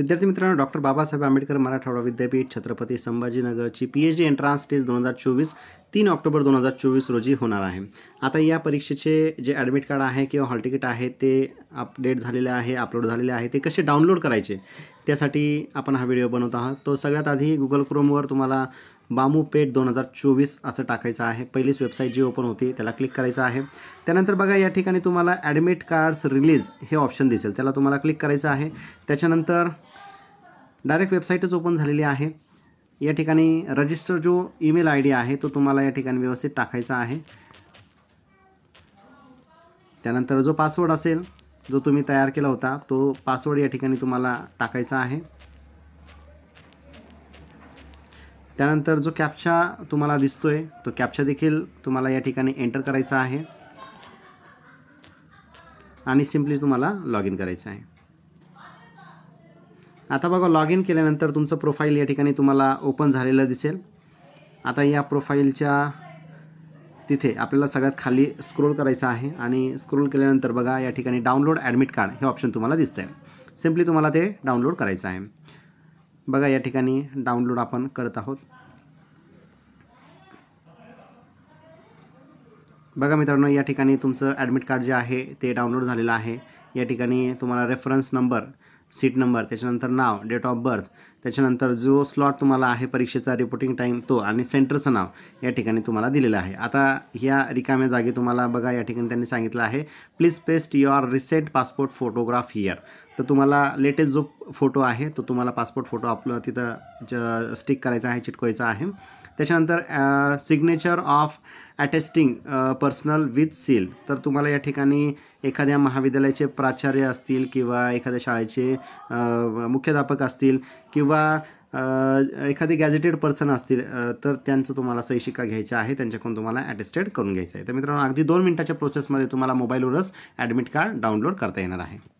विद्यार्थी मित्रांनो डॉक्टर बाबासाहेब आंबेडकर मराठवाडा विद्यापीठ छत्रपती संभाजीनगरची P H D entrance test दोन हजार चोवीस तीन ऑक्टोबर दोन हजार चोवीस रोजी होणार आहे आता या परीक्षेचे जे ॲडमिट कार्ड आहे किंवा हॉल तिकीट आहे ते अपडेट झालेले आहे अपलोड झालेले आहे ते कसे डाउनलोड करायचे त्यासाठी आपण हा व्हिडिओ बनवत आहात तो सगळ्यात आधी गुगल क्रोमवर तुम्हाला बामू पेट दोन हजार चोवीस असं टाकायचं आहे पहिलीच वेबसाईट जी ओपन होती त्याला क्लिक करायचं आहे त्यानंतर बघा या ठिकाणी तुम्हाला ॲडमिट कार्ड्स रिलीज हे ऑप्शन दिसेल त्याला तुम्हाला क्लिक करायचं आहे त्याच्यानंतर डायरेक्ट वेबसाईटच ओपन झालेली आहे या ठिकाणी रजिस्टर जो ईमेल आय डी आहे तो तुम्हाला या ठिकाणी व्यवस्थित टाकायचा आहे त्यानंतर जो पासवर्ड असेल जो तुम्ही तयार केला होता तो पासवर्ड या ठिकाणी तुम्हाला टाकायचा आहे त्यानंतर जो कॅप्चा तुम्हाला दिसतोय तो कॅप्चा देखील तुम्हाला या ठिकाणी एंटर करायचा आहे आणि सिम्पली तुम्हाला लॉग इन करायचं आहे आता बघा लॉग इन केल्यानंतर तुमचं प्रोफाईल या ठिकाणी तुम्हाला ओपन झालेलं दिसेल आता या प्रोफाईलच्या तिथे आपल्याला सगळ्यात खाली स्क्रोल करायचं आहे आणि स्क्रोल केल्यानंतर बघा या ठिकाणी डाउनलोड ॲडमिट कार्ड हे ऑप्शन तुम्हाला दिसतं आहे सिम्पली तुम्हाला ते डाउनलोड करायचं आहे बघा या ठिकाणी डाउनलोड आपण करत आहोत बघा मित्रांनो या ठिकाणी तुमचं ॲडमिट कार्ड जे आहे ते डाउनलोड झालेलं आहे या ठिकाणी तुम्हाला रेफरन्स नंबर सीट नंबर त्याच्यानंतर नाव डेट ऑफ बर्थ त्याच्यानंतर जो स्लॉट तुम्हाला आहे परीक्षेचा रिपोर्टिंग टाईम तो आणि सेंटरचं नाव या ठिकाणी तुम्हाला दिलेलं आहे आता ह्या रिकाम्या जागी तुम्हाला बघा या ठिकाणी त्यांनी सांगितलं आहे please paste your recent passport photograph here तर तुम्हाला लेटेस्ट जो फोटो आहे तो तुम्हाला पासपोर्ट फोटो आपलं तिथं ज स्टिक करायचा आहे चिटकवायचा आहे त्याच्यानंतर signature of attesting personal with seal तर तुम्हाला या ठिकाणी एखाद्या महाविद्यालयाचे प्राचार्य असतील किंवा एखाद्या शाळेचे मुख्याध्यापक असतील किंवा एखादे गॅजेटेड पर्सन असतील तर त्यांचं तुम्हाला सही शिक्का घ्यायचा आहे त्यांच्याकडून तुम्हाला ॲटेस्टेड करून घ्यायचं आहे तर मित्रांनो अगदी दोन मिनटाच्या प्रोसेसमध्ये तुम्हाला मोबाईलवरच ॲडमिट कार्ड डाउनलोड करता येणार आहे